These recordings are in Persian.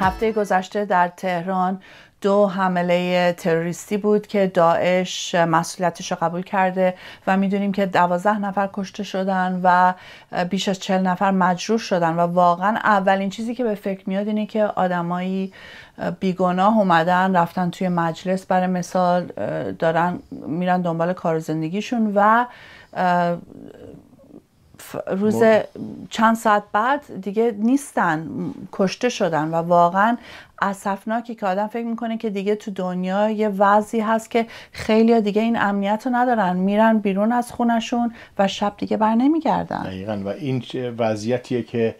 هفته گذشته در تهران دو حمله تروریستی بود که داعش مسئولیتش رو قبول کرده و میدونیم که دوازده نفر کشته شدن و بیش از چل نفر مجروح شدن و واقعا اولین چیزی که به فکر میاد اینه که آدمایی بیگناه اومدن رفتن توی مجلس برای مثال دارن میرن دنبال کار زندگیشون و روز چند ساعت بعد دیگه نیستن کشته شدن و واقعا اصفناکی که آدم فکر میکنه که دیگه تو دنیا یه وضعی هست که خیلی دیگه این امنیت رو ندارن میرن بیرون از خونشون و شب دیگه بر نمیگردن و این وضعیتیه که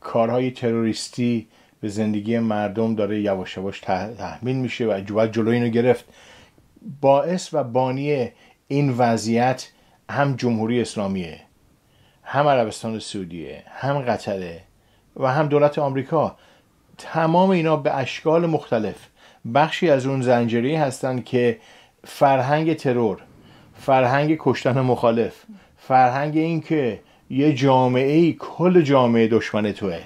کارهای تروریستی به زندگی مردم داره یواش یواش تحمیل میشه و جوال جلو اینو گرفت باعث و بانی این وضعیت هم جمهوری اسلامیه هم عربستان سعودیه هم قطره و هم دولت آمریکا تمام اینا به اشکال مختلف بخشی از اون زنجیره هستند که فرهنگ ترور فرهنگ کشتن مخالف فرهنگ اینکه یه جامعه ای کل جامعه دشمن توه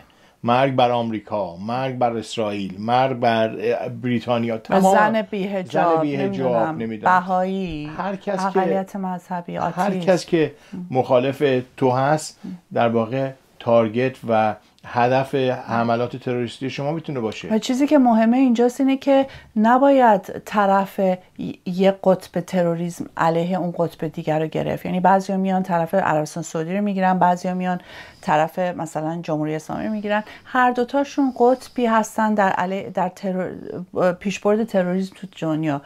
مرگ بر آمریکا مرگ بر اسرائیل مرگ بر بریتانیا تمام زن بی بهایی هر کس که مذهبی هر کس که مخالف تو هست در واقع تارگت و هدف عملات تروریستی شما میتونه باشه چیزی که مهمه اینجاست اینه که نباید طرف یه قطب تروریسم علیه اون قطب دیگر رو گرفت یعنی بعضیا میان طرف عربستان سعودی رو میگیرن بعضیا میان طرف مثلا جمهوری اسلامی میگیرن هر دوتاشون قطبی هستن در در پیشبرد تروریسم تو دنیا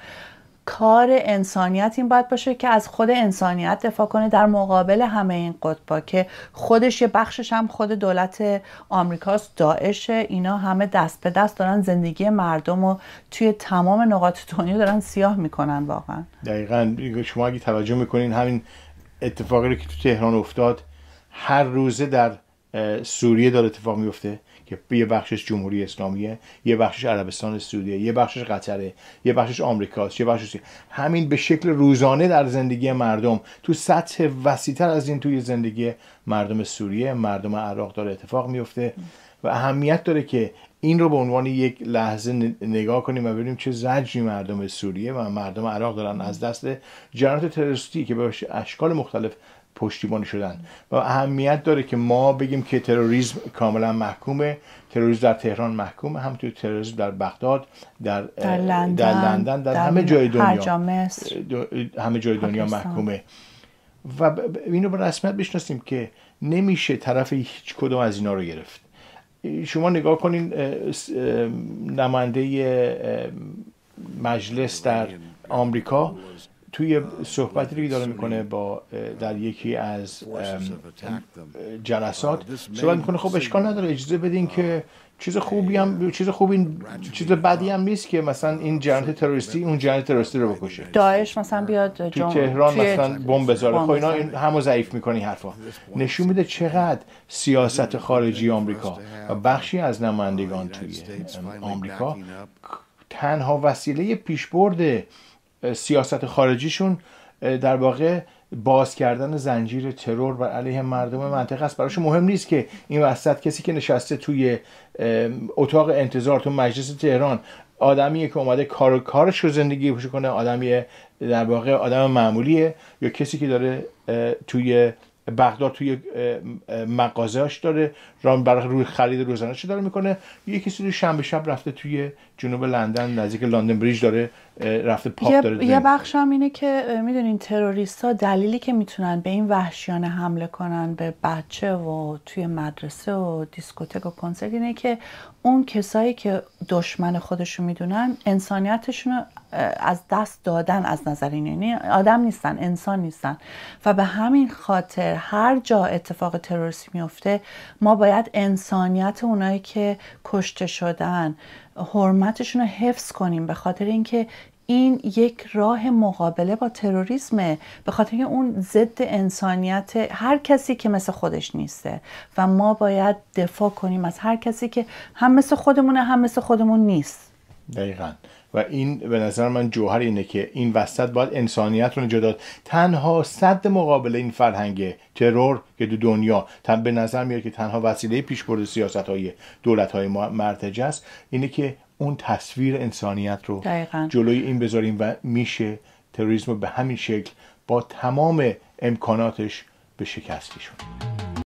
کار انسانیت این باید باشه که از خود انسانیت دفاع کنه در مقابل همه این قطبا که خودش یه بخشش هم خود دولت آمریکاست داعش اینا همه دست به دست دارن زندگی مردم رو توی تمام نقاط دنیا دارن سیاه میکنن واقعا دقیقا شما اگه توجه میکنین همین اتفاقی رو که تو تهران افتاد هر روزه در سوریه داره اتفاق میفته که یه بخشش جمهوری اسلامیه یه بخشش عربستان سعودیه یه بخشش قطره یه بخشش آمریکاست یه بخشش همین به شکل روزانه در زندگی مردم تو سطح وسیتر از این توی زندگی مردم سوریه مردم عراق داره اتفاق میفته و اهمیت داره که این رو به عنوان یک لحظه نگاه کنیم و ببینیم چه زجری مردم سوریه و مردم عراق دارن از دست جنرات تروریستی که به اشکال مختلف پشتیبانی شدن و اهمیت داره که ما بگیم که تروریسم کاملا محکومه تروریسم در تهران محکومه همطوری تروریسم در بغداد در, در لندن در, همه جای دنیا همه جای دنیا پاکستان. محکومه و اینو به رسمیت بشناسیم که نمیشه طرف هیچ کدوم از اینا رو گرفت شما نگاه کنین نماینده مجلس در آمریکا توی صحبتی که داره میکنه با در یکی از جلسات صحبت میکنه خب اشکال نداره اجازه بدین که چیز خوبی هم چیز خوبی چیز بدی هم نیست که مثلا این جنایت تروریستی اون جنایت تروریستی رو بکشه داعش مثلا بیاد تو تهران مثلا بمب بذاره خب اینا همو ضعیف میکنه حرفا نشون میده چقدر سیاست خارجی آمریکا و بخشی از نمایندگان توی آمریکا تنها وسیله پیشبرد سیاست خارجیشون در واقع باز کردن زنجیر ترور بر علیه مردم منطقه است براش مهم نیست که این وسط کسی که نشسته توی اتاق انتظار تو مجلس تهران آدمیه که اومده کار کارش رو زندگی کنه آدمیه در واقع آدم معمولیه یا کسی که داره توی بغداد توی مغازاش داره ران برای روی خرید روزانهش داره میکنه یه کسی رو شنبه شب رفته توی جنوب لندن نزدیک لندن بریج داره رفته پاپ داره یه بخش هم اینه که میدونین تروریست ها دلیلی که میتونن به این وحشیانه حمله کنن به بچه و توی مدرسه و دیسکوتک و کنسرت اینه که اون کسایی که دشمن خودشون میدونن انسانیتشون از دست دادن از نظر این یعنی آدم نیستن انسان نیستن و به همین خاطر هر جا اتفاق تروریستی میفته ما باید انسانیت اونایی که کشته شدن حرمتشون رو حفظ کنیم به خاطر اینکه این یک راه مقابله با تروریسمه به خاطر اینکه اون ضد انسانیت هر کسی که مثل خودش نیسته و ما باید دفاع کنیم از هر کسی که هم مثل خودمونه هم مثل خودمون نیست دقیقا و این به نظر من جوهر اینه که این وسط باید انسانیت رو نجات داد تنها صد مقابل این فرهنگ ترور که دو دنیا تن به نظر میاد که تنها وسیله پیشبرد سیاست های دولت های مرتجه است اینه که اون تصویر انسانیت رو جلوی این بذاریم و میشه تروریسم رو به همین شکل با تمام امکاناتش به شد.